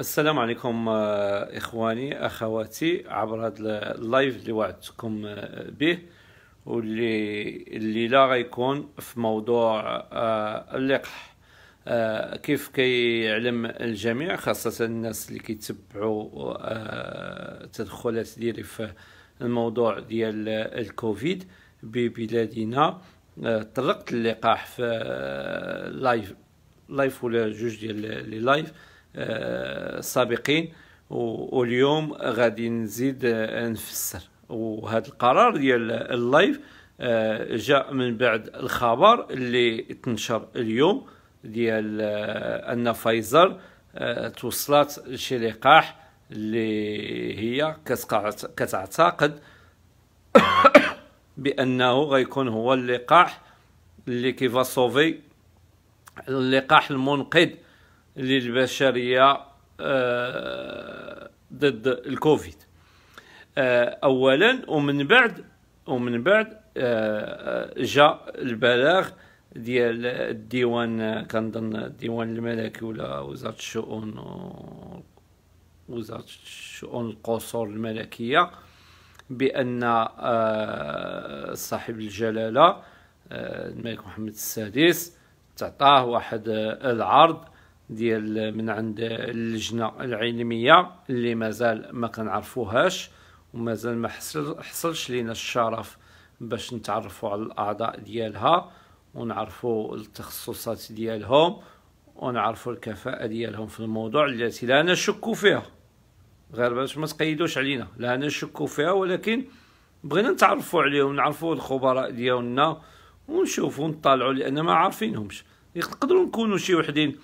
السلام عليكم آه، اخواني اخواتي عبر هذا اللايف اللي وعدتكم آه، به واللي الليله غيكون في موضوع آه، اللقح كيف كيعلم الجميع خاصه الناس اللي كيتبعوا التدخلات ديالي في الموضوع ديال الكوفيد ببلادنا طرقت اللقاح في لايف لايف ولا جوج ديال لي لايف السابقين واليوم غادي نزيد آه، نفسر وهذا القرار ديال اللايف آه، جاء من بعد الخبر اللي تنشر اليوم ديال آه، ان فايزر توصلت لشي لقاح اللي هي كتعتقد بانه غيكون هو اللقاح اللي كيفا سوفي اللقاح المنقذ للبشرية آه، ضد الكوفيد آه، أولا ومن بعد ومن بعد آه، جاء البلاغ ديال الديوان كنظن الديوان الملكي ولا وزاره الشؤون وزاره الشؤون القصور الملكيه بان صاحب الجلاله الملك محمد السادس تعطاه واحد العرض ديال من عند اللجنه العلميه اللي مازال ما كنعرفوهاش ومازال ما حصل حصلش لينا الشرف باش نتعرفوا على الاعضاء ديالها ونعرفوا التخصصات ديالهم ونعرفوا الكفاءه ديالهم في الموضوع التي لا نشك فيها غير باش ما تقيدوش علينا لا نشك فيها ولكن بغينا نتعرفوا عليهم نعرفوا الخبراء ديالنا ونشوفوا نطالعوا لان ما عارفينهمش يقدروا نكونوا شي وحدين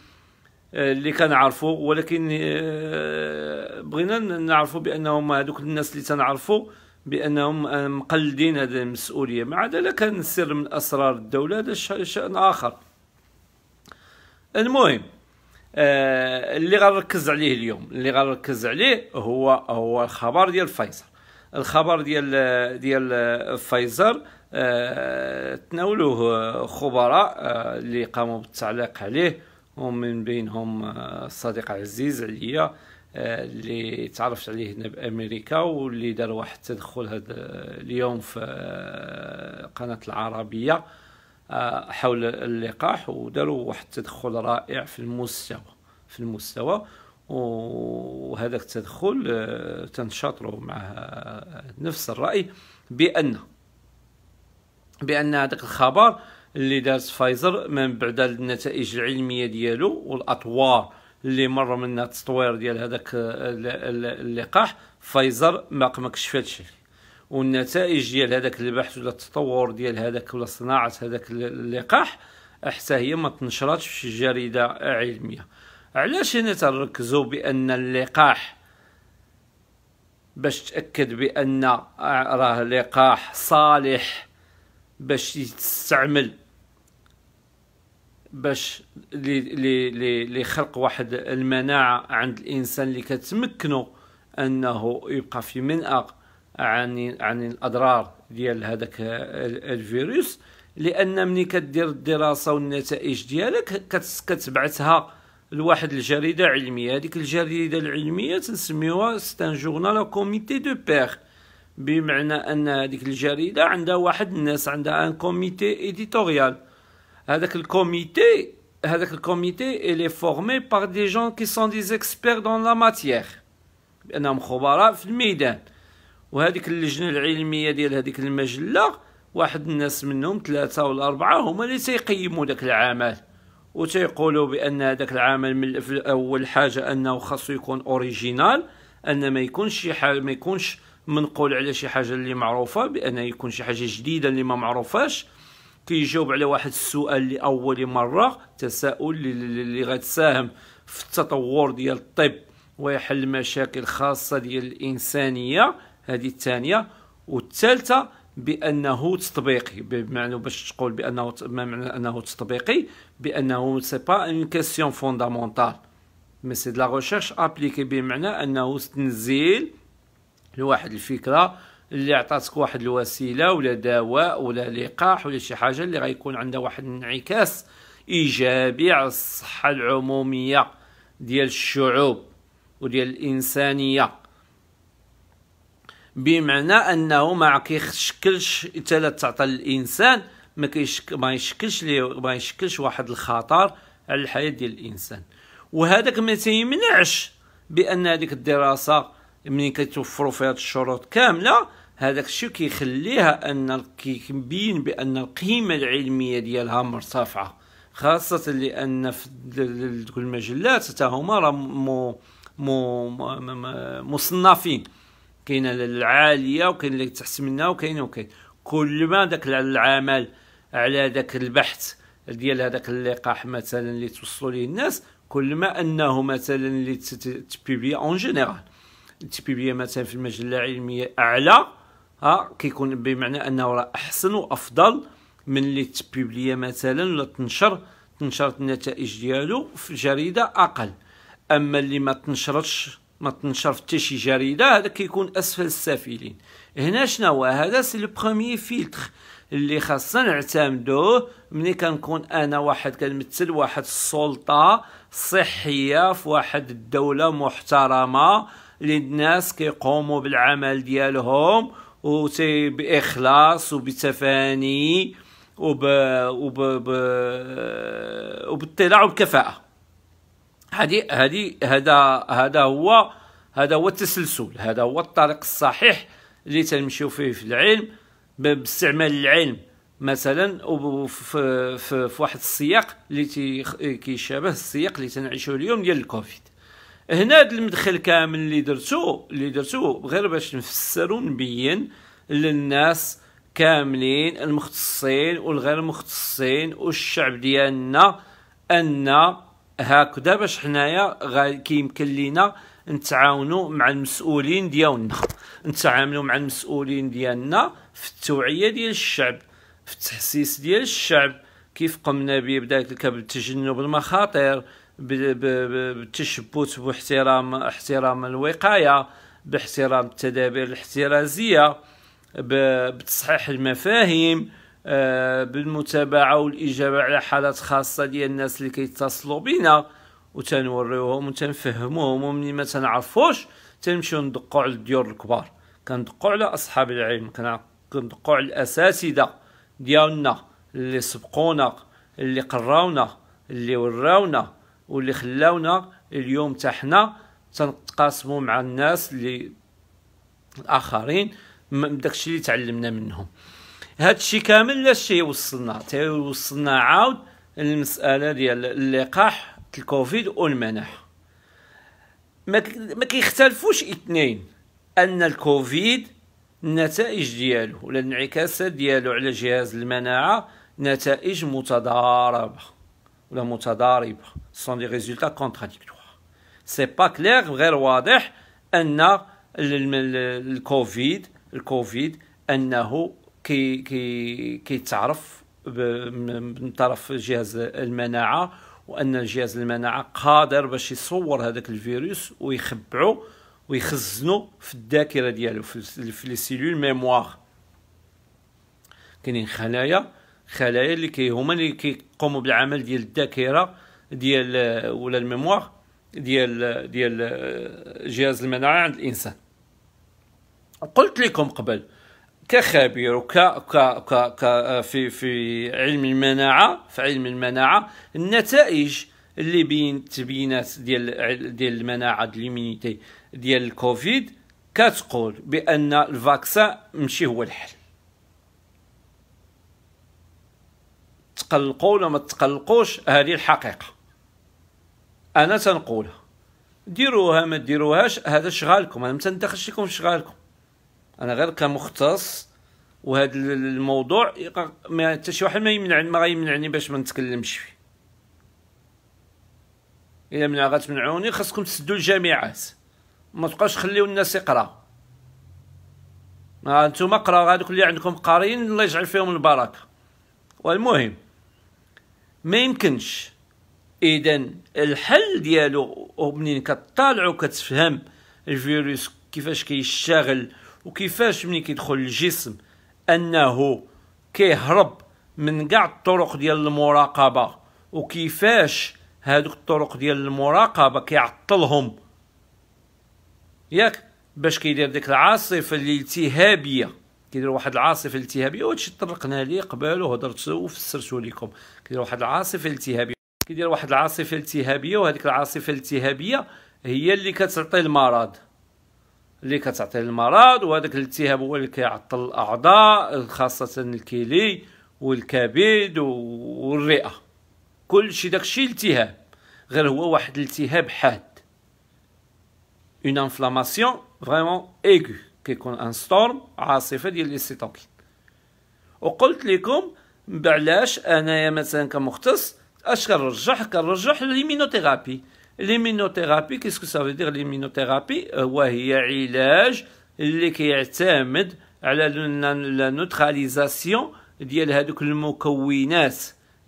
اللي كنعرفو ولكن آه، بغينا نعرفو بانهم هذوك الناس اللي تنعرفو بانهم آه، مقلدين هذه المسؤوليه مع ذلك كان سر من اسرار الدوله هذا شان اخر المهم آه، اللي غنركز عليه اليوم اللي غنركز عليه هو هو الخبر ديال فايزر الخبر ديال ديال فايزر تناولوه خبراء اللي قاموا بالتعليق عليه ومن بينهم الصديق آه، عزيز عليا آه، اللي تعرفت عليه هنا بامريكا واللي دار واحد التدخل هذا آه، اليوم في قناه العربيه حول اللقاح وداروا واحد التدخل رائع في المستوى في المستوى وهذاك التدخل تنشاطروا مع نفس الراي بان بان هذاك الخبر اللي دارت فايزر من بعد النتائج العلميه ديالو والاطوار اللي مر منها التطوير ديال هذاك اللقاح فايزر ما قمكش في والنتائج ديال هذاك البحث ولا التطور ديال هذاك ولا صناعه هذاك اللقاح حتى هي ما تنشرتش في جريده علميه علاش هنا تركزوا بان اللقاح باش تاكد بان راه لقاح صالح باش يستعمل باش لخلق واحد المناعه عند الانسان اللي كتمكنه انه يبقى في منأق عن عن الاضرار ديال هذاك الفيروس لان ملي كدير الدراسه والنتائج ديالك كتبعثها لواحد الجريده علميه هذيك الجريده العلميه تنسميوها ستان جورنال كوميتي دو بير بمعنى ان هذيك الجريده عندها واحد الناس عندها ان كوميتي ايديتوريال هذاك الكوميتي هذاك الكوميتي اللي فورمي بار دي جون كي سون دي اكسبير دون لا ماتيير بانهم خبراء في الميدان وهذيك اللجنه العلميه ديال هذيك المجله واحد الناس منهم ثلاثه ولا اربعه هما اللي تيقيموا داك العمل وتيقولوا بان هذاك العمل من اول حاجه انه خاصو يكون اوريجينال ان ما يكونش شي حاجه ما يكونش منقول على شي حاجه اللي معروفه بان يكون شي حاجه جديده اللي ما معروفاش كيجاوب على واحد السؤال لاول مره تساؤل اللي غتساهم في التطور ديال الطب ويحل مشاكل خاصه ديال الانسانيه هذه الثانيه والثالثه بانه تطبيقي بمعنى باش تقول بانه ما معنى انه تطبيقي بانه سي با اون كيسيون فوندامونتال مي سي دو لا ريشيرش ابليكي بمعنى انه تنزيل لواحد الفكره اللي عطاتك واحد الوسيله ولا دواء ولا لقاح ولا شي حاجه اللي غيكون عندها واحد الانعكاس ايجابي على الصحه العموميه ديال الشعوب وديال الانسانيه بمعنى انه ما كيشكلش الا تعطى للانسان ما كيشك ما يشكلش لي ما يشكلش واحد الخطر على الحياه ديال الانسان وهذاك ما تيمنعش بان هذيك الدراسه ملي كتوفروا فيها الشروط كامله هذاك الشيء كيخليها ان كيبين بان القيمه العلميه ديالها مرتفعه خاصه لان في المجلات حتى هما راه مو مو مصنفين كاينه العاليه وكاين اللي تحت منها وكاين وكاين كل ما داك العمل على داك البحث ديال هذاك اللقاح مثلا اللي توصلوا ليه الناس كل ما انه مثلا اللي تبيبي اون جينيرال تبيبي مثلا في المجله العلميه اعلى ها كيكون بمعنى انه راه احسن وافضل من اللي تبيبليا مثلا ولا تنشر تنشرت النتائج ديالو في جريده اقل اما اللي ما تنشرش ما تنشر في حتى شي جريده هذا كيكون اسفل السافلين هنا شنو هو هذا سي لو برومي فيلتر اللي خاصنا نعتمدوه ملي كنكون انا واحد كنمثل واحد السلطه صحيه في واحد الدوله محترمه للناس الناس كيقوموا بالعمل ديالهم باخلاص وبتفاني وب... وب... ب... وباطلاع وبكفاءة هذه هذه هذا هذا هو هذا هو التسلسل هذا هو الطريق الصحيح اللي تنمشيو فيه في العلم باستعمال العلم مثلا في, في, في واحد السياق اللي كيشابه السياق اللي تنعيشو اليوم ديال الكوفيد هنا هذا المدخل كامل اللي درتو اللي درتو غير باش نفسر ونبين للناس كاملين المختصين والغير مختصين والشعب ديالنا ان هكذا باش حنايا كيمكن لينا نتعاونوا مع المسؤولين ديالنا نتعاملوا مع المسؤولين ديالنا في التوعيه ديال الشعب في التحسيس ديال الشعب كيف قمنا به بداية الكب تجنب المخاطر بالتشبت باحترام احترام الوقايه باحترام التدابير الاحترازيه بتصحيح المفاهيم آه، بالمتابعه والاجابه على حالات خاصه ديال الناس اللي كيتصلوا بنا وتنوريوهم وتنفهموهم ومن ما تنعرفوش تنمشيو ندقوا على الديور الكبار كندقوا على اصحاب العلم كندقوا على الاساتذه ديالنا اللي سبقونا اللي قراونا اللي وراونا واللي خلاونا اليوم حنا تنتقاسموا مع الناس اللي الاخرين داكشي اللي تعلمنا منهم هادشي كامل لاش تيوصلنا تيوصلنا عاود المساله ديال اللقاح الكوفيد والمناح ما كيختلفوش اثنين ان الكوفيد النتائج ديالو ولا الانعكاسات ديالو على جهاز المناعه نتائج متضاربه ولا متضاربه sont des résultats contradictoires n'est pas clair غير واضح ان الكوفيد الكوفيد انه كي كي كيتعرف من طرف جهاز المناعه وان جهاز المناعه قادر باش يصور هذاك الفيروس ويخبعو ويخزنو في الذاكره ديالو في لي سيلول ميموار كاينين خلايا خلايا اللي كي هما اللي كيقوموا بالعمل ديال الذاكره ديال ولا الميموار ديال ديال آه، جهاز المناعه عند الانسان قلت لكم قبل كخبير وك ك ك ك في في علم المناعه في علم المناعه النتائج اللي بين تبينات ديال ديال المناعه ديال ديال الكوفيد كتقول بان الفاكسان ماشي هو الحل تقلقوا ولا ما تقلقوش هذه الحقيقه انا تنقولها ديروها ما ديروهاش هذا شغالكم انا ما تندخلش لكم في شغالكم انا غير كمختص وهذا الموضوع ما حتى شي واحد ما يمنعني ما غيمنعني باش ما نتكلمش فيه الا منع غتمنعوني خاصكم تسدوا الجامعات ما تبقاش خليو الناس يقراو ما نتوما قراو هذوك اللي عندكم قارين الله يجعل فيهم البركه والمهم ما يمكنش اذا الحل ديالو ومنين كطالع وكتفهم الفيروس كيفاش كيشتغل وكيفاش ملي كيدخل الجسم انه كيهرب من كاع الطرق ديال المراقبه وكيفاش هادوك الطرق ديال المراقبه كيعطلهم ياك باش كيدير ديك العاصفه الالتهابيه كيدير واحد العاصفه الالتهابيه وهادشي طرقنا ليه قبل وهضرت وفسرته لكم كيدير واحد العاصفه الالتهابيه كيدير واحد العاصفه التهابيه وهذيك العاصفه الالتهابيه هي اللي كتعطي المرض اللي كتعطي المرض وهذاك الالتهاب هو اللي كيعطل الاعضاء خاصه الكلي والكبد والرئه كلشي داكشي التهاب غير هو واحد الالتهاب حاد اون انفلاماسيون فريمون ايغو كيكون ان ستورم عاصفه ديال لي سيتوكين وقلت لكم بعلاش انايا مثلا كمختص اش كنرجح كنرجح ليمينوثيرابي ليمينوثيرابي كيسكو سافو دير ليمينوثيرابي هي علاج اللي كيعتمد على لا نوتراليزاسيون ديال هذوك المكونات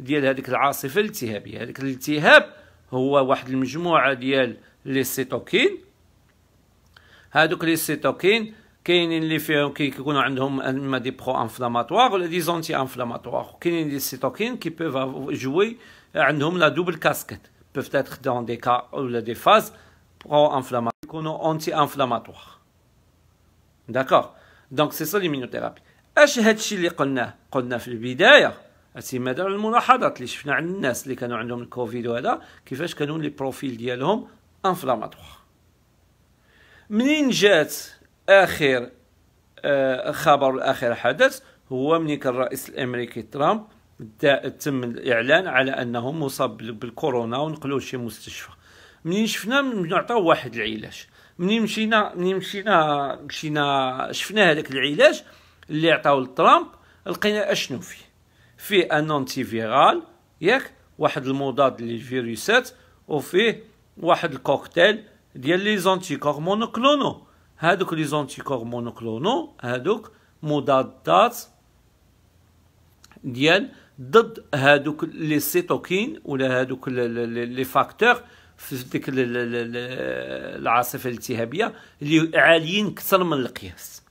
ديال هذيك العاصفه الالتهابيه هذاك الالتهاب هو واحد المجموعه ديال لي سيتوكين هذوك لي سيتوكين كاينين اللي فيهم كيكونوا عندهم اما دي برو انفلاماتوار ولا دي زونتي انفلاماتوار كاينين دي سيتوكين كي بوف جوي عندهم لا دوبل كاسكيت peuvent être دي كا ولا دي فاز برو انفلاماتوار يكونوا انتي انفلاماتوار D'accord دونك سي سو ليمينوثيرابي اش هادشي اللي قلناه قلنا في البدايه اتمادا على الملاحظات اللي شفنا عند الناس اللي كانوا عندهم الكوفيد وهذا كيفاش كانوا لي بروفيل ديالهم انفلاماتوار منين جات اخر آه خبر اخر حدث هو منين كان الرئيس الامريكي ترامب تم الاعلان على انه مصاب بالكورونا ونقلوه شي مستشفى منين شفنا نعطيه واحد العلاج منين مشينا منين مشينا مشينا شفنا هذاك العلاج اللي عطاو لترامب لقينا اشنو فيه فيه ان انتي فيرال ياك واحد المضاد للفيروسات وفيه واحد الكوكتيل ديال لي زونتيكور مونوكلونو هادوك لي زونتيكور مونوكلونو هادوك مضادات ديال ضد هادوك لي سيتوكين ولا هادوك لي فاكتور في ديك العاصفه الالتهابيه اللي عاليين اكثر من القياس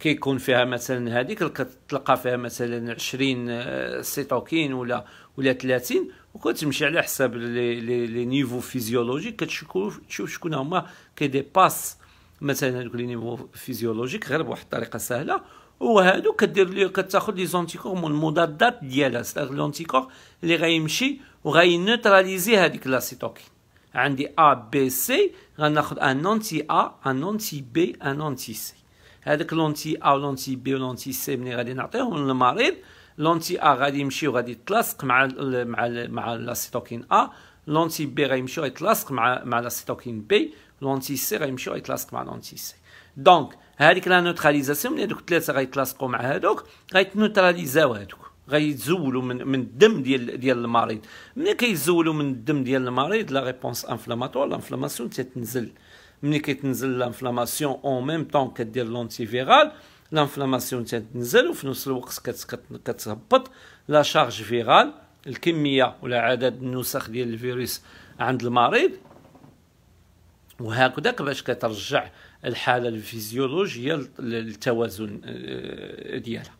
كيكون فيها مثلا هذيك كتلقى فيها مثلا 20 آه، سيتوكين ولا ولا 30 وكتمشي على حساب لي لي, لي نيفو فيزيولوجيك كتشوف تشوف شكون هما كيديباس مثلا هذوك لي نيفو فيزيولوجيك غير بواحد الطريقه سهله وهادو كدير لي كتاخد لي زونتيكور من المضادات ديالها ستاغ لونتيكور اللي غيمشي وغينيتراليزي هذيك لاسيتوكين عندي ا بي سي غناخد ان اونتي ا ان اونتي بي ان اونتي سي هذاك لونتي ا ولونتي بي ولونتي سي ملي غادي نعطيهم للمريض لونتي ا غادي يمشي وغادي يتلاصق مع الـ مع الـ مع لاسيتوكين ا لونتي بي غيمشي ويتلاصق مع مع لاسيتوكين بي لونتي سي غيمشي ويتلاصق مع لونتي سي دونك هذيك لا نوتراليزاسيون ملي هذوك الثلاثه غيتلاصقوا مع هذوك غيتنوتراليزاو هذوك غيتزولوا من من الدم ديال ديال المريض ملي كيتزولوا من الدم ديال المريض لا ريبونس انفلاماتوار لانفلاماسيون تتنزل ملي كيتنزل لانفلاماسيون اون ميم طون كدير لونتيفيرال لانفلاماسيون تتنزل وفي نفس الوقت كتهبط لا شارج فيرال الكميه ولا عدد النسخ ديال الفيروس عند المريض وهكذاك باش كترجع الحاله الفيزيولوجيه للتوازن آه، ديالها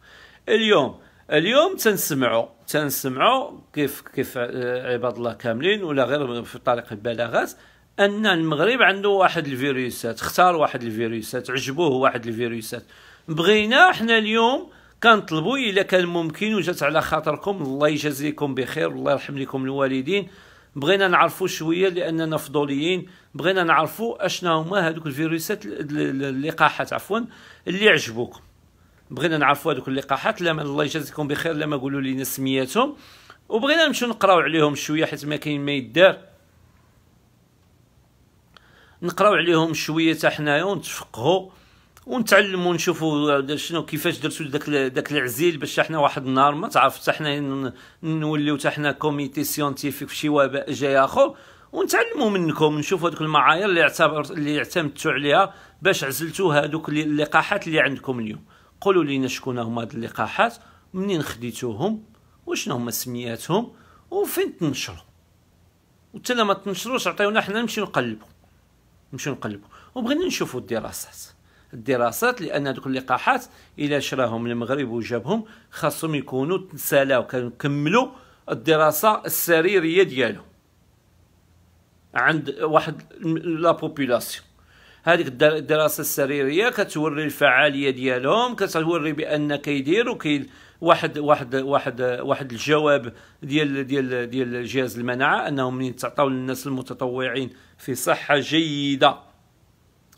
اليوم اليوم تنسمعوا تنسمعوا كيف كيف آه، عباد الله كاملين ولا غير في طريق البلاغات ان المغرب عنده واحد الفيروسات اختار واحد الفيروسات عجبوه واحد الفيروسات بغينا حنا اليوم كنطلبوا الا كان ممكن وجات على خاطركم الله يجازيكم بخير والله يرحم لكم الوالدين بغينا نعرفوا شويه لاننا فضوليين بغينا نعرفوا اشنا هما هذوك الفيروسات اللقاحات عفوا اللي عجبوك بغينا نعرفوا هذوك اللقاحات لا الله يجازيكم بخير لما قولوا لنا سمياتهم وبغينا نمشيو نقراو عليهم شويه حيت ما كاين ما يدار نقراو عليهم شويه حتى حنايا ونتفقهوا ونتعلموا نشوفوا شنو كيفاش درتوا داك داك العزيل باش حنا واحد النهار ما تعرف حتى حنا نوليو حتى حنا كوميتي سيونتيفيك في شي وباء جاي اخر ونتعلموا منكم نشوفوا هذوك المعايير اللي اعتبر اللي اعتمدتوا عليها باش عزلتوا هذوك اللقاحات اللي عندكم اليوم قولوا لينا شكون هما هاد اللقاحات منين خديتوهم وشنو هما سمياتهم وفين تنشروا وتلا ما تنشروش عطيونا حنا نمشيو نقلبوا نمشيو نقلبوا وبغينا نشوفوا الدراسات الدراسات لان ذوك اللقاحات الى شراهم المغرب وجابهم خاصهم يكونوا تسالاو كانوا كملوا الدراسه السريريه ديالهم عند واحد لا بوبولاسيون هذيك الدراسه السريريه كتوري الفعاليه ديالهم كتوري بان كيديروا كي واحد واحد واحد واحد الجواب ديال ديال ديال جهاز المناعه انهم من تعطاو للناس المتطوعين في صحه جيده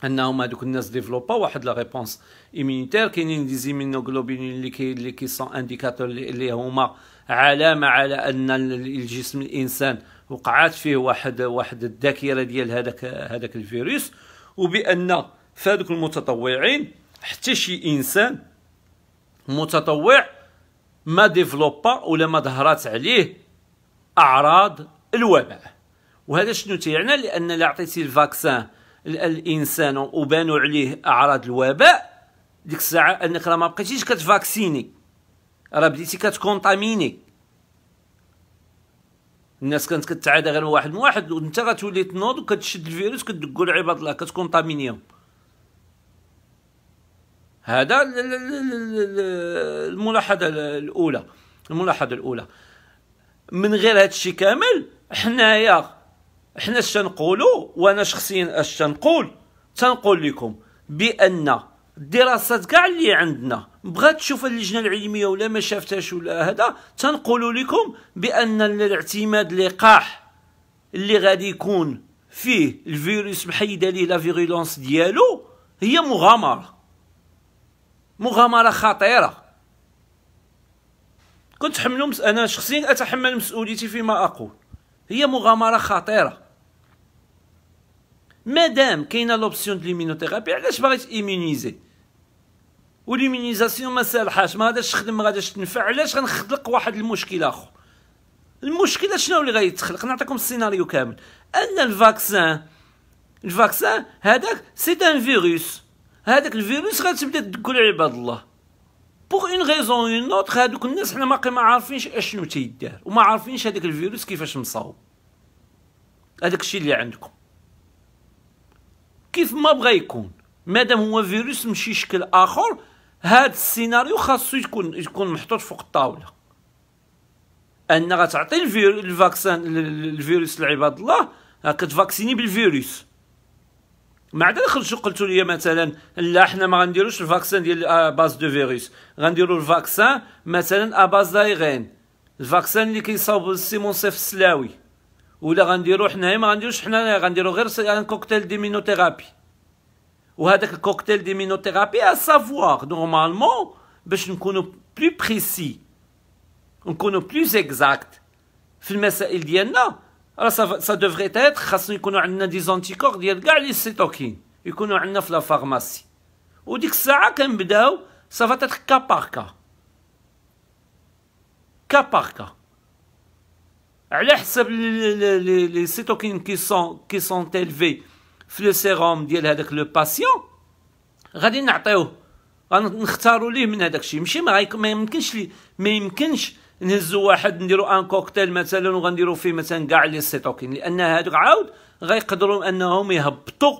انهم هذوك الناس ديفلوبا واحد لا ريبونس ايمينيتير كاينين دي زيمينوغلوبين اللي كي اللي كي سون انديكاتور اللي هما علامه على ان الجسم الانسان وقعات فيه واحد واحد الذاكره ديال هذاك هذاك الفيروس وبان فهذوك المتطوعين حتى شي انسان متطوع ما ديفلوبا ولا ما ظهرات عليه اعراض الوباء وهذا شنو تيعني لان لا عطيتي الفاكسان الانسان وبانوا عليه اعراض الوباء ديك الساعه انك راه ما بقيتيش كتفاكسيني راه بديتي كتكونطاميني الناس كانت كتعادى غير واحد من واحد وانت غتولي تنوض وكتشد الفيروس كتدقو لعباد الله كتكونطامينيهم هذا الملاحظه الاولى الملاحظه الاولى من غير هادشي كامل حنايا حنا اش تنقولوا وانا شخصيا اش تنقول تنقول لكم بان الدراسات كاع اللي عندنا بغات تشوف اللجنه العلميه ولا ما شافتهاش ولا هذا تنقول لكم بان الاعتماد لقاح اللي غادي يكون فيه الفيروس محيده ليه لا فيغيلونس ديالو هي مغامره مغامره خطيره كنت حملو انا شخصيا اتحمل مسؤوليتي فيما اقول هي مغامره خطيره مادام كاينه لوبسيون د ليمينوثيرابي علاش باغي تيمونيزي وليمينيزاسيون ما سالحاش ما غاداش تخدم ما غاداش تنفع علاش غنخلق واحد المشكل اخر المشكله شنو اللي غيتخلق نعطيكم السيناريو كامل ان الفاكسان الفاكسان هذاك سي ان فيروس هذاك الفيروس غتبدا تدكل عباد الله بوغ اون غيزون اون نوت هادوك الناس حنا باقي ما عارفينش اشنو تيدار وما عارفينش هذاك الفيروس كيفاش مصاوب هذاك الشيء اللي عندكم كيف ما بغى يكون مادام هو فيروس مشي شكل اخر هذا السيناريو خاصو يكون يكون محطوط فوق الطاوله ان غتعطي الفاكسان الفيروس لعباد الله كتفاكسيني بالفيروس ما عدا خرجوا قلتوا لي مثلا لا حنا ما غنديروش الفاكسان ديال آه، باز دو فيروس غنديروا الفاكسان مثلا اباز دايغين الفاكسان اللي كيصاوب السيمون سيف السلاوي ولا غنديرو حنايا إيه ما غنديروش حنا غنديرو غير كوكتيل ديمينو ثيرابي وهذاك الكوكتيل ديمينو ثيرابي سافوار نورمالمون باش نكونو بلو بريسي نكونو بلو اكزاكت في المسائل ديالنا راه سا دوفري تيت خاصنا يكونو عندنا دي زونتيكور ديال كاع لي سيتوكين يكونو عندنا في لا فارماسي وديك الساعه كنبداو سافا تتخ كا بار كا كا بار كا على حسب لي سيتوكين كي سون كي سون تيلفي في لو سيروم ديال هذاك لو باسيون غادي نعطيوه غنختاروا ليه من هذاك الشيء ماشي ما يمكنش لي ما يمكنش نهزو واحد نديرو ان كوكتيل مثلا وغنديرو فيه مثلا كاع لي سيتوكين لان هادوك عاود غيقدروا انهم يهبطوا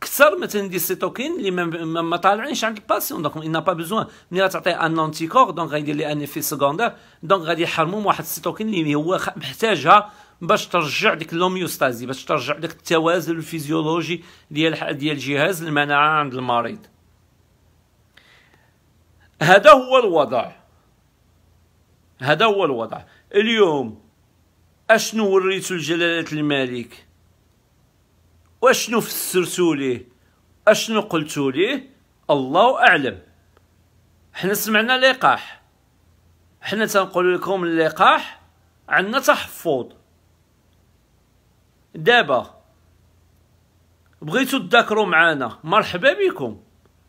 كثر مثلا دي السيتوكين اللي ما, ما طالعينش عند الباسيون دونك ان با بوزوان ملي غتعطيه ان انتيكور دونك غيدير لي ان افي سكوندير دونك غادي يحرمهم واحد السيتوكين اللي هو محتاجها باش ترجع ديك لوميوستازي باش ترجع داك التوازن الفيزيولوجي ديال ديال جهاز المناعه عند المريض هذا هو الوضع هذا هو الوضع اليوم اشنو وريتو لجلاله الملك واشنو فسرتو ليه اشنو قلتو ليه الله اعلم حنا سمعنا لقاح حنا تنقول لكم اللقاح عندنا تحفظ دابا بغيتو تذاكروا معانا مرحبا بكم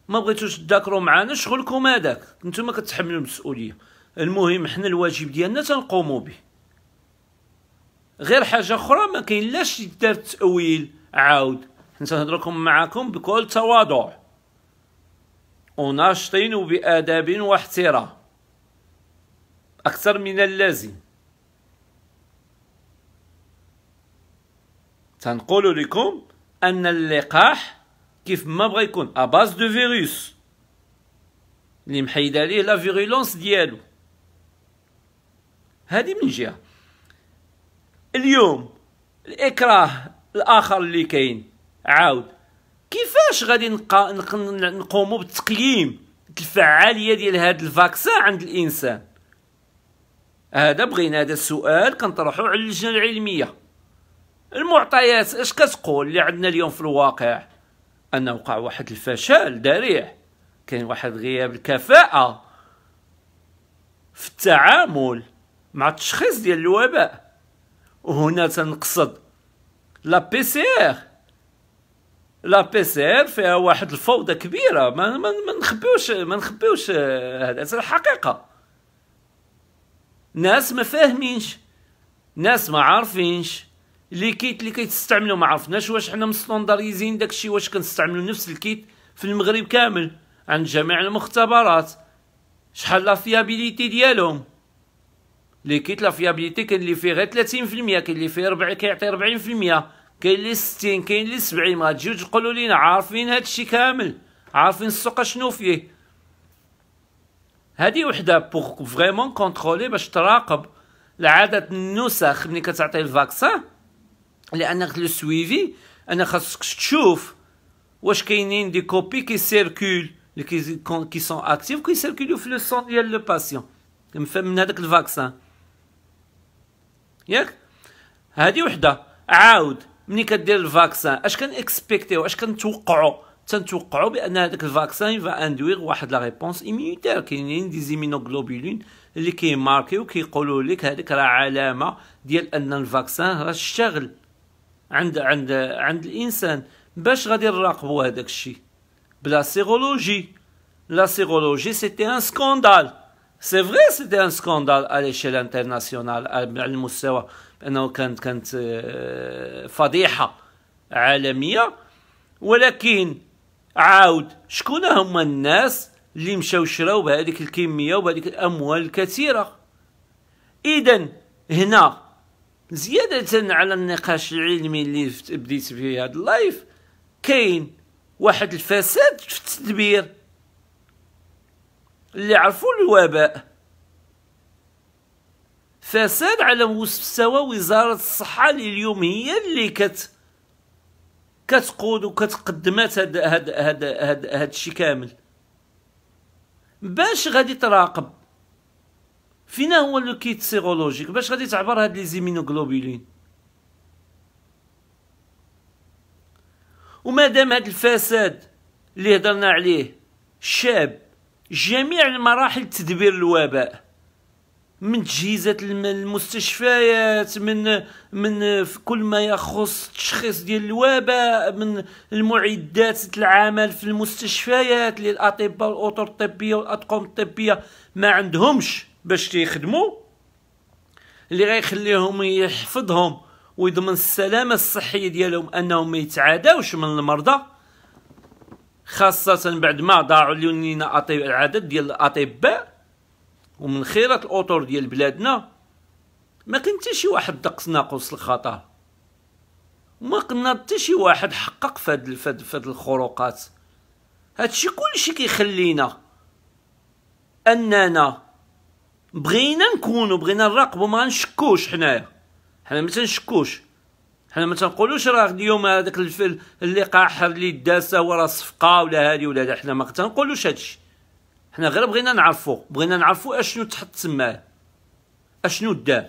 ما بغيتوش تذاكروا معانا شغلكم هذاك نتوما كتحملوا المسؤوليه المهم حنا الواجب ديالنا تنقوموا به غير حاجه اخرى ما كاين لاش دار تاويل عاود سنترككم معكم بكل تواضع وناشطين بآداب واحترام أكثر من اللازم تنقول لكم أن اللقاح كيف ما بغى يكون أباز دو فيروس اللي محيدة ليه لا فيغيلونس ديالو هذه من جهة اليوم الإكراه الاخر اللي كاين عاود كيفاش غادي نقوموا بتقييم الفعاليه ديال هذا الفاكسان عند الانسان هذا بغينا هذا السؤال كنطرحو على اللجنه العلميه المعطيات اش كتقول اللي عندنا اليوم في الواقع ان وقع واحد الفشل ذريع كاين واحد غياب الكفاءه في التعامل مع التشخيص ديال الوباء وهنا تنقصد لا بي سي ار لا بي سي ار فيها واحد الفوضى كبيره ما ما نخبيوش ما نخبيوش هذا هذا الحقيقه ناس ما فاهمينش ناس ما عارفينش لي كيت اللي كيتستعملوا ما عرفناش واش حنا مستندريزين داكشي واش كنستعملوا نفس الكيت في المغرب كامل عند جميع المختبرات شحال لا فيابيليتي ديالهم لي كيت لا فيابيليتي كاين اللي فيه غير 30% كاين اللي فيه 40 كيعطي 40% كاين اللي 60 كاين اللي 70 ما تجيو تقولوا لينا عارفين هادشي كامل عارفين السوق شنو فيه هذه وحده بوغ فريمون كونترولي باش تراقب العدد النسخ ملي كتعطي الفاكسان لانك لو سويفي انا خاصك تشوف واش كاينين دي كوبي كي سيركول كي سون اكتيف كي سيركولو في لو سون ديال لو باسيون من هذاك الفاكسان ياك هذه وحده عاود ملي كدير الفاكسان اش كان اكسبكتيو اش كنتوقعوا تنتوقعوا بان هذاك الفاكسان فا اندويغ واحد لا ريبونس ايميونيتير كاينين دي زيمينوغلوبولين اللي كيماركيو كيقولوا لك هذيك راه علامه ديال ان الفاكسان راه الشغل عند عند عند الانسان باش غادي نراقبوا هذاك الشيء بلا سيرولوجي لا سيرولوجي سيتي ان سكوندال سي فري سيتي ان سكوندال على ليشيل انترناسيونال على المستوى انه كانت كانت آه، فضيحه عالميه ولكن عاود شكون هما الناس اللي مشاو شراو بهذيك الكميه وبهذيك الاموال الكثيره اذا هنا زياده على النقاش العلمي اللي بديت به هذا اللايف كاين واحد الفساد في التدبير اللي عرفوا الوباء فساد على مستوى وزارة الصحة اللي اليوم هي اللي كت كتقود وكتقدمات هاد هاد هاد هاد هاد الشيء كامل باش غادي تراقب فينا هو لو كيت سيرولوجيك باش غادي تعبر هاد لي زيمينوغلوبولين ومادام هاد الفساد اللي هضرنا عليه شاب جميع مراحل تدبير الوباء من تجهيزات المستشفيات من من كل ما يخص تشخيص ديال الوباء من المعدات العمل في المستشفيات للاطباء والاطر الطبيه والاطقم الطبيه ما عندهمش باش يخدموا اللي غيخليهم يحفظهم ويضمن السلامه الصحيه ديالهم انهم ما يتعاداوش من المرضى خاصة بعد ما ضاعوا لينا عدد ديال الأطباء ومن خيرة الأطر ديال بلادنا ما كان حتى شي واحد دقس ناقص الخطأ وما قلنا حتى شي واحد حقق فهاد فهاد فهاد الخروقات هادشي كلشي كيخلينا اننا بغينا نكونوا بغينا نراقبوا ما نشكوش حنايا حنا ما تنشكوش حنا ما تنقولوش راه اليوم هذاك اللقاء داز اللي داسه راه صفقه ولا هادي ولا هذا حنا ما تنقولوش هادشي حنا غير بغينا نعرفو بغينا نعرفو اشنو تحط تما اشنو دار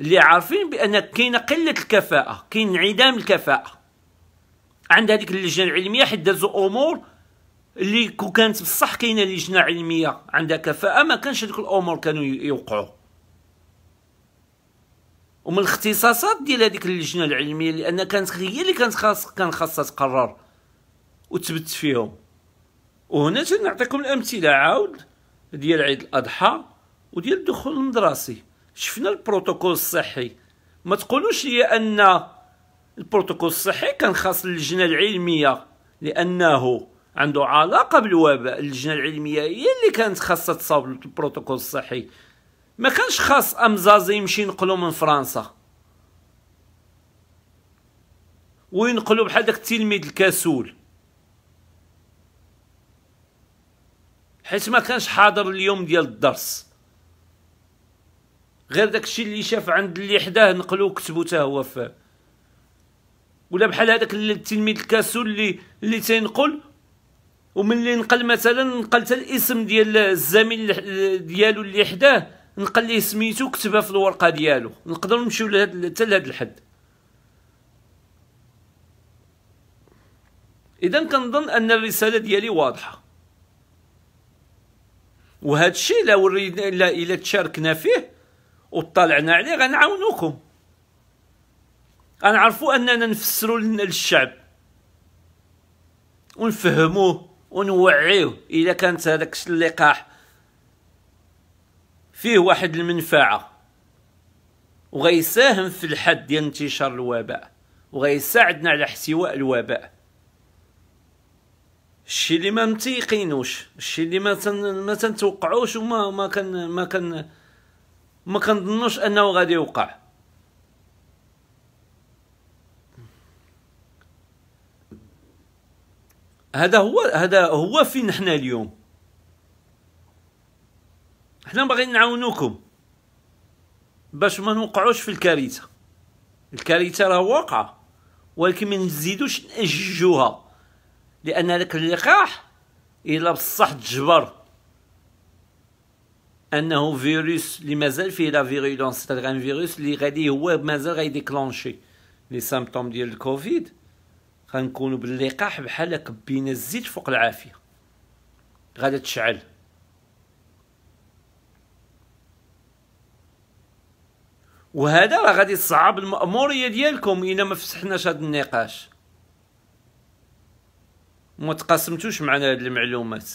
اللي عارفين بان كاينه قله الكفاءه كاين انعدام الكفاءه عند هذيك اللجنه العلميه حيت دازو امور اللي كو كانت بصح كاينه لجنه علميه عندها كفاءه ما كانش هذوك الامور كانوا يوقعوا ومن الاختصاصات ديال هذيك اللجنه العلميه لان كانت هي اللي كانت خاص كان خاصها تقرر وتبت فيهم وهنا تنعطيكم الامثله عاود ديال عيد الاضحى وديال الدخول المدرسي شفنا البروتوكول الصحي ما تقولوش لي ان البروتوكول الصحي كان خاص اللجنه العلميه لانه عنده علاقه بالوباء اللجنه العلميه هي اللي كانت خاصها تصاوب البروتوكول الصحي ما كانش خاص امزازي يمشي ينقلو من فرنسا وينقلو بحال داك التلميذ الكسول حيت ما كانش حاضر اليوم ديال الدرس غير داكشي اللي شاف عند اللي حداه نقلو كتبو حتى هو فاه ولا بحال هذاك التلميذ الكسول اللي اللي تينقل ومن اللي نقل مثلا نقل الاسم ديال الزميل ديالو اللي حداه نقل ليه سميتو كتبها في الورقه ديالو نقدر نمشيو لهاد حتى لهاد الحد اذا كنظن ان الرساله ديالي واضحه وهذا الشيء لا رينا الا الا تشاركنا فيه وطلعنا عليه غنعاونوكم غنعرفوا اننا نفسروا للشعب ونفهموه ونوعيه الا كانت هذاك اللقاح فيه واحد المنفعه وغيساهم في الحد ديال انتشار الوباء وغيساعدنا على احتواء الوباء الشيء اللي ما متيقينوش الشيء اللي ما تن... ما تنتوقعوش وما ما كان ما كان ما كنظنوش انه غادي يوقع هذا هو هذا هو فين حنا اليوم حنا باغيين نعاونوكم باش ما نوقعوش في الكارثه الكارثه راه واقعه ولكن ما نزيدوش نأججوها لان هذاك اللقاح الا بصح تجبر انه فيروس اللي مازال فيه لا فيرولونس تاع فيروس اللي غادي هو مازال غيديكلونشي لي سامبتوم ديال الكوفيد غنكونوا باللقاح بحال كبينا الزيت فوق العافيه غادي تشعل وهذا راه غادي يصعب الماموريه ديالكم الا ما فتحناش هذا النقاش ما تقاسمتوش معنا هذه المعلومات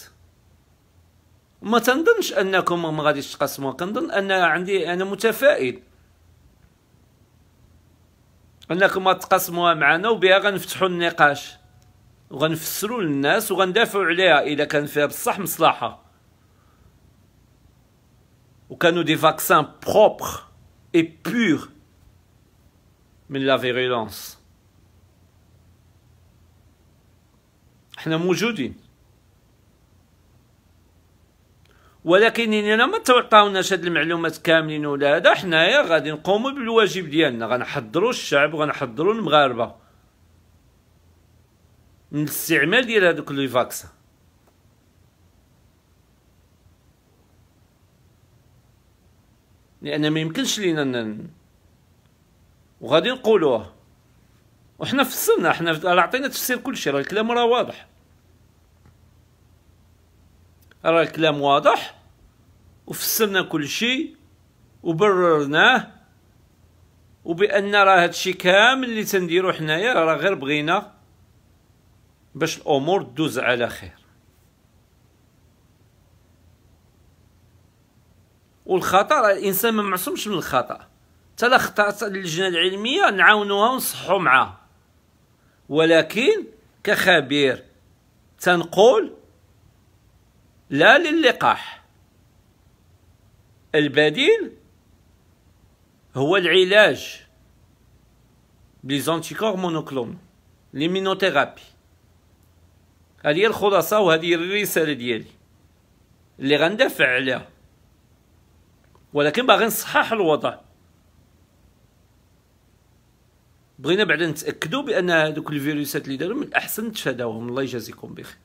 ما تنظنش انكم ما غاديش تقاسموا كنظن ان عندي انا متفائل انكم غتقاسموها معنا وبها غنفتحوا النقاش وغنفسروا للناس وغندافعوا عليها اذا كان فيها بصح مصلحه وكانوا دي فاكسان بروبر est pur من لا فيرولونس احنا موجودين ولكن إننا ما تعطاوناش هاد المعلومات كاملين ولا هذا حنايا غادي نقوموا بالواجب ديالنا غنحضروا الشعب وغنحضروا المغاربه من الاستعمال ديال هذوك لي فاكسان لان ما يمكنش لينا نن... وغادي نقولوه وحنا فسرنا حنا راه عطينا تفسير كل شيء راه الكلام راه واضح راه الكلام واضح وفسرنا كل شيء وبررناه وبان راه هادشي كامل اللي تنديرو حنايا راه غير بغينا باش الامور تدوز على خير والخطا الانسان ما معصومش من الخطا حتى لا اللجنه العلميه نعاونوها ونصحوا معاها ولكن كخبير تنقول لا للقاح البديل هو العلاج بليزونتيكور زونتيكور مونوكلون ليمينوثيرابي هذه هي الخلاصه وهذه الرساله ديالي اللي غندافع عليها ولكن باغي نصحح الوضع بغينا بعدا نتاكدوا بان هذوك الفيروسات اللي داروا من الاحسن تفاداوهم الله يجازيكم بخير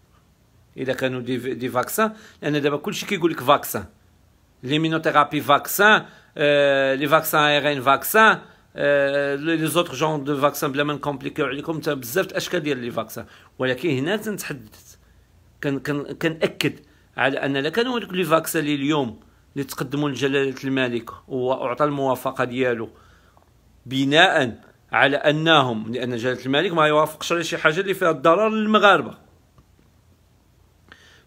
اذا كانوا دي دي فاكسان لان دابا كلشي كيقول لك فاكسان لي مينوثيرابي فاكسان آه، لي فاكسان ار ان فاكسان آه، لي زوتر جون دو فاكسان بلا ما نكومبليكيو عليكم بزاف الاشكال ديال لي فاكسان ولكن هنا تنتحدث كنأكد على ان لا كانوا هذوك لي فاكسان اللي اليوم اللي تقدموا لجلاله الملك واعطى الموافقه ديالو بناء على انهم لان جلاله الملك ما يوافقش على شي حاجه اللي فيها الضرر للمغاربه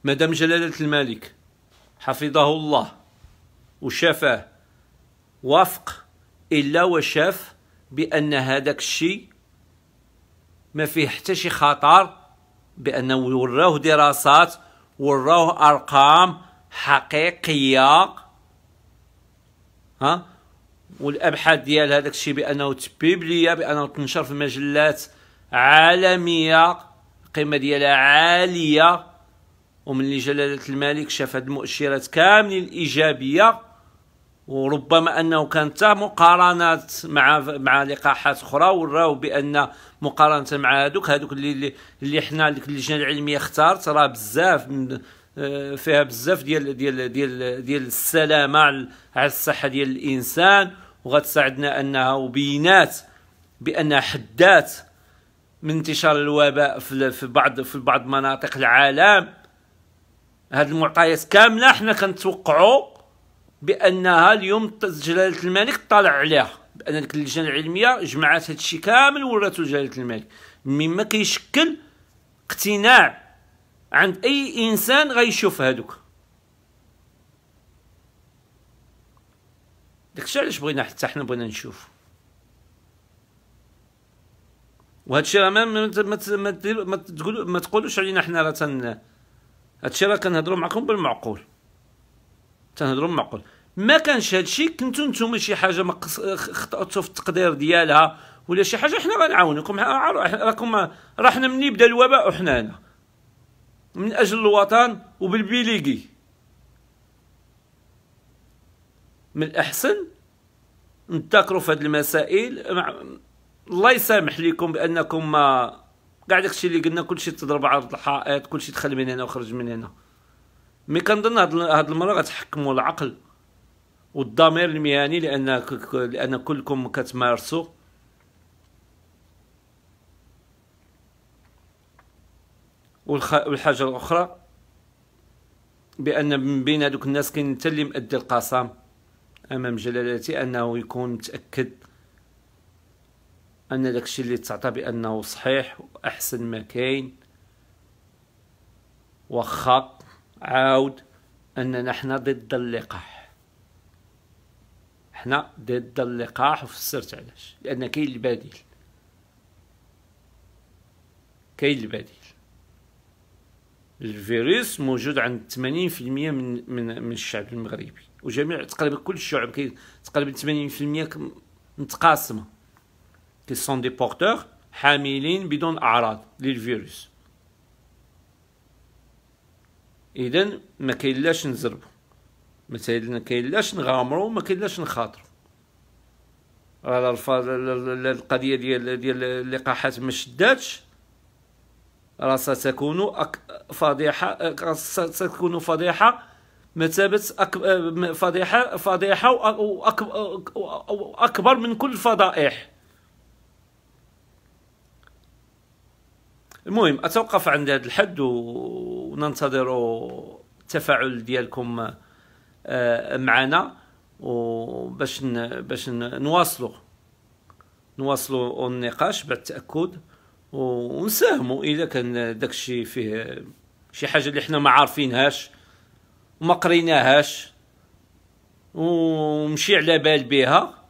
مادام جلاله الملك حفظه الله وشافه وافق الا وشاف بان هذاك الشيء ما فيه حتى شي خطر بانه وراه دراسات وراه ارقام حقيقيه ها والابحاث ديال هذاك الشيء بانه تبيبليه بانه تنشر في مجلات عالميه القيمه ديالها عاليه وملي جلاله الملك شاف هاد المؤشرات كاملين الايجابيه وربما انه كان حتى مقارنات مع مع لقاحات اخرى وراو بان مقارنه مع هذوك هذوك اللي اللي حنا اللجنه العلميه اختارت راه بزاف آه، فيها بزاف ديال ديال ديال ديال السلامه على الصحه ديال الانسان وغتساعدنا انها وبينات بانها حدات من انتشار الوباء في بعض في بعض مناطق العالم هاد المعطيات كامله حنا كنتوقعوا بانها اليوم جلاله الملك طلع عليها بان ديك اللجنه العلميه جمعات هادشي كامل وراتو جلاله الملك مما كيشكل اقتناع عند اي انسان غيشوف هادوك داكشي علاش بغينا حتى حنا بغينا نشوف وهادشي راه ما ما تقولوا ما تقولوش علينا حنا راه تن هادشي راه كنهضروا معكم بالمعقول تنهضروا بالمعقول ما كانش هادشي كنتو نتوما شي حاجه ما خطاتو في التقدير ديالها ولا شي حاجه حنا غنعاونكم راكم راه حنا مني بدا الوباء وحنا هنا من أجل الوطن وبالبيليقي من الأحسن نتذكروا في هذه المسائل مع... الله يسامح لكم بأنكم ما كاع داكشي اللي قلنا كلشي تضرب عرض الحائط كلشي دخل من هنا وخرج من هنا مي كنظن هاد, هاد المرة غتحكموا العقل والضمير المهني لأن لأن كلكم كتمارسوا والحاجه الاخرى بان من بين هذوك الناس كاين حتى اللي مأدي القسم امام جلالتي انه يكون متاكد ان داكشي اللي تعطى بانه صحيح واحسن ما كاين واخا عاود اننا حنا ضد اللقاح حنا ضد اللقاح وفسرت علاش لان كاين البديل كاين البديل الفيروس موجود عند 80% من من من الشعب المغربي وجميع تقريبا كل الشعوب كاين تقريبا 80% متقاسمه كي سون دي بورتور حاملين بدون اعراض للفيروس اذا ما كاينلاش نزربو ما كاينلاش نغامرو ما كاينلاش نخاطرو راه القضيه ديال ديال اللقاحات ما شداتش ستكون فضيحة ستكون فضيحة مثابة فضيحة فضيحة وأكبر من كل الفضائح المهم أتوقف عند هذا الحد وننتظر التفاعل ديالكم آه، معنا وباش باش نواصلوا نواصلوا النقاش بعد التاكد ونساهموا اذا كان داك الشيء فيه شي حاجه اللي حنا ما عارفينهاش وما قريناهاش ومشي على بال بها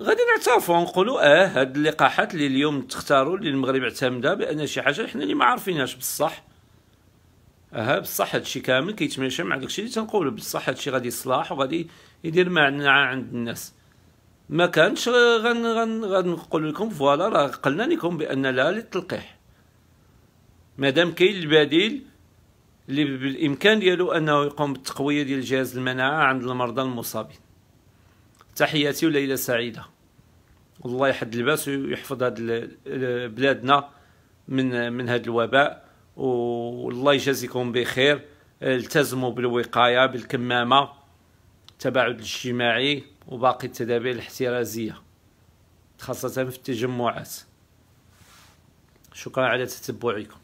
غادي نعترفوا نقولوا اه هاد اللقاحات اللي اليوم تختاروا اللي المغرب اعتمدها بان شي حاجه حنا اللي ما عارفينهاش بصح اه بصح هادشي كامل كيتماشى مع داكشي اللي تنقولوا بصح هادشي غادي يصلاح وغادي يدير معنا عند الناس ما كانش غن غن غنقول لكم فوالا راه قلنا لكم بان لا للتلقيح مادام كاين البديل اللي بالامكان ديالو انه يقوم بالتقويه ديال جهاز المناعه عند المرضى المصابين تحياتي وليله سعيده والله يحد الباس ويحفظ هاد بلادنا من من هاد الوباء والله يجازيكم بخير التزموا بالوقايه بالكمامه التباعد الاجتماعي وباقي التدابير الاحترازية خاصة في التجمعات شكرا على تتبعكم